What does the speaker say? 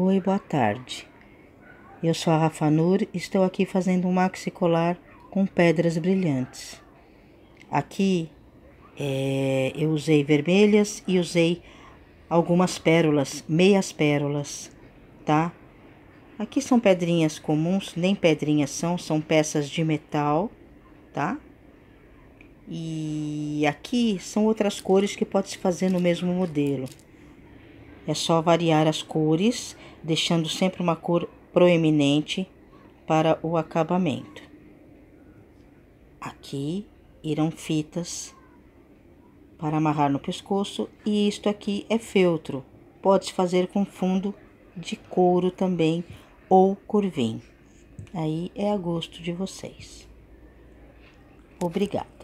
Oi, boa tarde. Eu sou a Rafa Nur e estou aqui fazendo um maxi colar com pedras brilhantes. Aqui é, eu usei vermelhas e usei algumas pérolas, meias pérolas, tá? Aqui são pedrinhas comuns, nem pedrinhas são, são peças de metal, tá? E aqui são outras cores que pode se fazer no mesmo modelo. É só variar as cores, deixando sempre uma cor proeminente para o acabamento. Aqui irão fitas para amarrar no pescoço e isto aqui é feltro. Pode-se fazer com fundo de couro também ou curvim. Aí é a gosto de vocês. Obrigada.